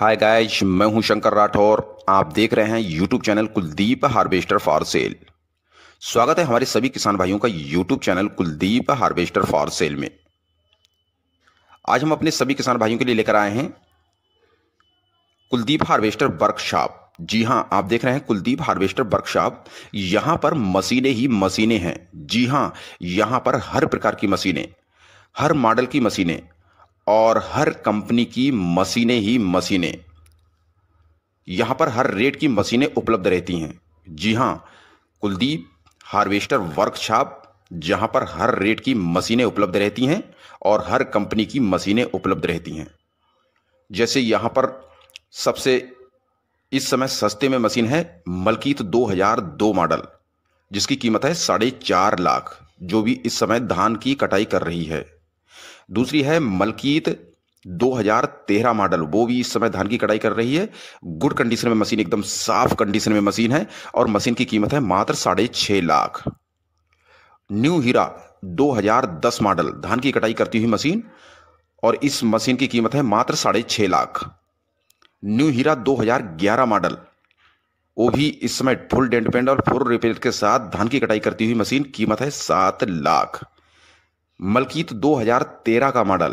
hi guys मैं हूं शंकर राठौर आप देख रहे हैं YouTube channel Kuldeep harvester for sale स्वागत है हमारे सभी किसान भाइयों का YouTube channel Kuldeep harvester for sale में आज हम अपने सभी किसान भाइयों के लिए लेकर आए हैं कुलदीप हार्वेस्टर वर्कशॉप जी हां आप देख रहे हैं कुलदीप हार्वेस्टर वर्कशॉप यहां पर मशीने ही मशीने हैं जी हां यहां पर हर प्रकार की मशीने हर मॉडल की मशीनें और हर कंपनी की मशीनें ही मशीनें यहाँ पर हर रेट की मशीनें उपलब्ध रहती हैं जी हाँ कुलदीप हार्वेस्टर वर्कशॉप जहाँ पर हर रेट की मशीनें उपलब्ध रहती हैं और हर कंपनी की मशीनें उपलब्ध रहती हैं जैसे यहाँ पर सबसे इस समय सस्ते में मशीन है मलकीत 2002 मॉडल जिसकी कीमत है साढ़े चार लाख जो भी इस समय धान की कटाई कर रही है दूसरी है मलकीत 2013 मॉडल वो भी इस समय धान की कटाई कर रही है गुड कंडीशन में मशीन एकदम साफ कंडीशन में मशीन है और मशीन की कीमत है मात्र साढ़े छह लाख न्यू हीरा 2010 मॉडल धान की कटाई करती हुई मशीन और इस मशीन की कीमत है मात्र साढ़े छह लाख न्यू हीरा 2011 मॉडल वो भी इस समय फुल डेंट पेंट और फुल रिपेयर के साथ धान की कटाई करती हुई मशीन कीमत है सात लाख मलकीत 2013 का मॉडल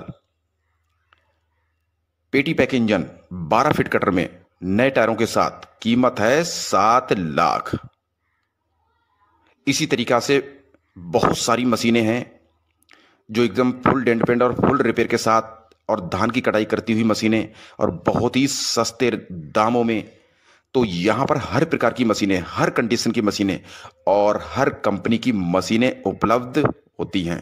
पेटी पैक इंजन 12 फीट कटर में नए टायरों के साथ कीमत है सात लाख इसी तरीका से बहुत सारी मशीनें हैं जो एकदम फुल डेंट पेंट और फुल रिपेयर के साथ और धान की कटाई करती हुई मशीनें और बहुत ही सस्ते दामों में तो यहां पर हर प्रकार की मशीनें हर कंडीशन की मशीनें और हर कंपनी की मशीनें उपलब्ध होती हैं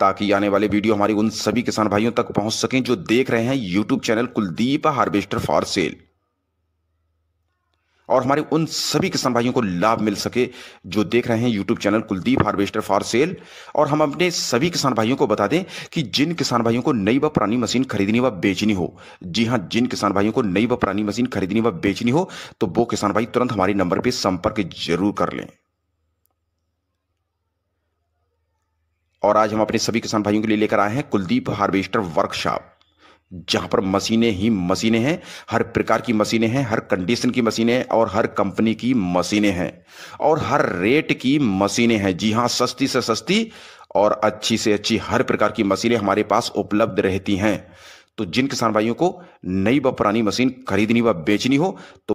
ताकि आने वाले वीडियो हमारे उन सभी किसान भाइयों तक पहुंच सकें जो देख रहे हैं YouTube channel Kuldeep harvester for sale और हमारे उन सभी किसान भाइयों को लाभ मिल सके जो देख रहे हैं YouTube channel Kuldeep harvester for sale और हम अपने सभी किसान भाइयों को बता दें कि जिन किसान भाइयों को नई व पुरानी मशीन खरीदनी व बेचनी हो जी हां जिन किसान भाइयों को नई व पुरानी मशीन खरीदनी व बेचनी हो तो वो किसान भाई तुरंत हमारे नंबर पर संपर्क जरूर कर लें और आज हम अपने सभी किसान भाइयों के लिए लेकर आए हैं कुलदीप हार्वेस्टर वर्कशॉप जहां पर मशीनें ही मशीनें हैं हर प्रकार की मशीनें हैं हर कंडीशन की मशीनें हैं और हर कंपनी की मशीनें हैं और हर रेट की मशीनें हैं जी हां सस्ती से सस्ती और अच्छी से अच्छी हर प्रकार की मशीनें हमारे पास उपलब्ध रहती हैं तो जिन किसान भाइयों को नई व पुरानी मशीन खरीदनी व बेचनी हो तो